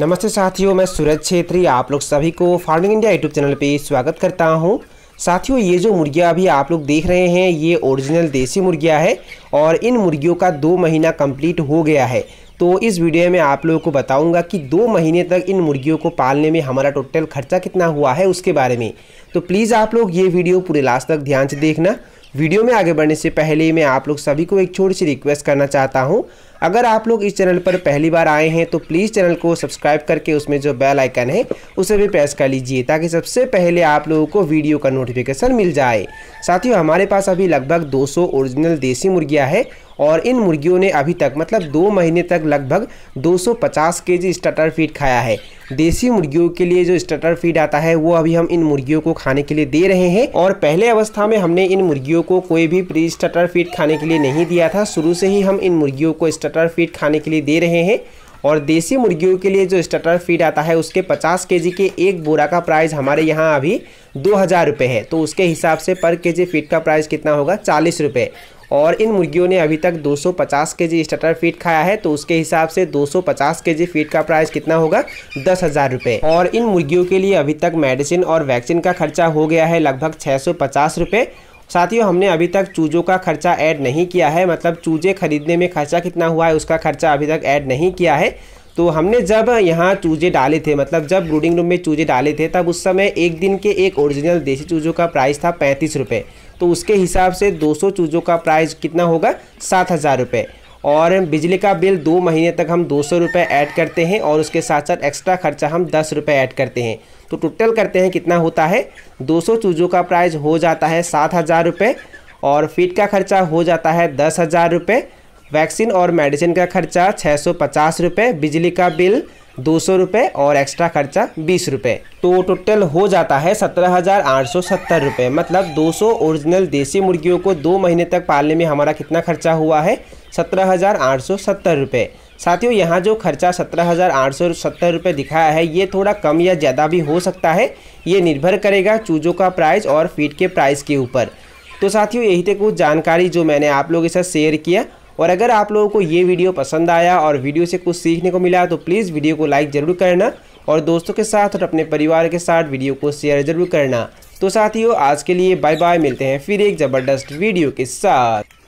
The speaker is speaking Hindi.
नमस्ते साथियों मैं सूरज छेत्री आप लोग सभी को फार्मिंग इंडिया यूट्यूब चैनल पे स्वागत करता हूँ साथियों ये जो मुर्गिया अभी आप लोग देख रहे हैं ये ओरिजिनल देसी मुर्गियाँ है और इन मुर्गियों का दो महीना कंप्लीट हो गया है तो इस वीडियो में आप लोगों को बताऊंगा कि दो महीने तक इन मुर्गियों को पालने में हमारा टोटल खर्चा कितना हुआ है उसके बारे में तो प्लीज़ आप लोग ये वीडियो पूरे लास्ट तक ध्यान से देखना वीडियो में आगे बढ़ने से पहले मैं आप लोग सभी को एक छोटी सी रिक्वेस्ट करना चाहता हूँ अगर आप लोग इस चैनल पर पहली बार आए हैं तो प्लीज़ चैनल को सब्सक्राइब करके उसमें जो बेल आइकन है उसे भी प्रेस कर लीजिए ताकि सबसे पहले आप लोगों को वीडियो का नोटिफिकेशन मिल जाए साथियों हमारे पास अभी लगभग 200 ओरिजिनल देसी मुर्गियाँ है और इन मुर्गियों ने अभी तक मतलब दो महीने तक लगभग के जी स्टार्टर फीड खाया है देसी मुर्गियों के लिए जो स्टटर फीड आता है वो अभी हम इन मुर्गियों को खाने के लिए दे रहे हैं और पहले अवस्था में हमने इन मुर्गियों को कोई भी प्री स्टटर फीड खाने के लिए नहीं दिया था शुरू से ही हम इन मुर्गियों को स्टटर फीड खाने के लिए दे रहे हैं और देसी मुर्गियों के लिए जो स्टटर फीड आता है उसके 50 केजी के एक बोरा का प्राइस हमारे यहाँ अभी दो हज़ार रुपये है तो उसके हिसाब से पर केजी फीड का प्राइस कितना होगा चालीस रुपये और इन मुर्गियों ने अभी तक 250 केजी स्टार्टर फीट खाया है तो उसके हिसाब से 250 केजी फीट का प्राइस कितना होगा दस हज़ार रुपये और इन मुर्गियों के लिए अभी तक मेडिसिन और वैक्सीन का खर्चा हो गया है लगभग छः सौ साथियों हमने अभी तक चूजों का खर्चा ऐड नहीं किया है मतलब चूजे खरीदने में खर्चा कितना हुआ है उसका खर्चा अभी तक ऐड नहीं किया है तो हमने जब यहाँ चूजे डाले थे मतलब जब ब्रूडिंग रूम में चूजे डाले थे तब उस समय एक दिन के एक ओरिजिनल देसी चूजों का प्राइस था पैंतीस रुपये तो उसके हिसाब से 200 चूज़ों का प्राइस कितना होगा सात हज़ार रुपये और बिजली का बिल दो महीने तक हम दो सौ रुपये ऐड करते हैं और उसके साथ साथ एक्स्ट्रा खर्चा हम दस रुपये ऐड करते हैं तो टोटल करते हैं कितना होता है दो सौ चूज़ों का प्राइस हो जाता है सात हज़ार रुपये और फीट का खर्चा हो जाता है दस हज़ार रुपये वैक्सीन और मेडिसिन का खर्चा छः सौ पचास रुपये बिजली का बिल दो सौ रुपये और एक्स्ट्रा खर्चा बीस रुपये तो टोटल हो जाता है सत्रह हज़ार आठ सौ सत्तर रुपये मतलब दो सौ ओरिजिनल देसी मुर्गियों को दो महीने तक पालने में हमारा कितना खर्चा हुआ है सत्रह हज़ार आठ सौ सत्तर रुपये साथियों यहाँ जो खर्चा सत्रह हज़ार आठ सौ सत्तर रुपये दिखाया है ये थोड़ा कम या ज़्यादा भी हो सकता है ये निर्भर करेगा चूजों का प्राइस और फीड के प्राइस के ऊपर तो साथियों यही थे कुछ जानकारी जो मैंने आप लोगों के साथ शेयर किया और अगर आप लोगों को ये वीडियो पसंद आया और वीडियो से कुछ सीखने को मिला तो प्लीज़ वीडियो को लाइक ज़रूर करना और दोस्तों के साथ और अपने परिवार के साथ वीडियो को शेयर ज़रूर करना तो साथियों आज के लिए बाय बाय मिलते हैं फिर एक ज़बरदस्त वीडियो के साथ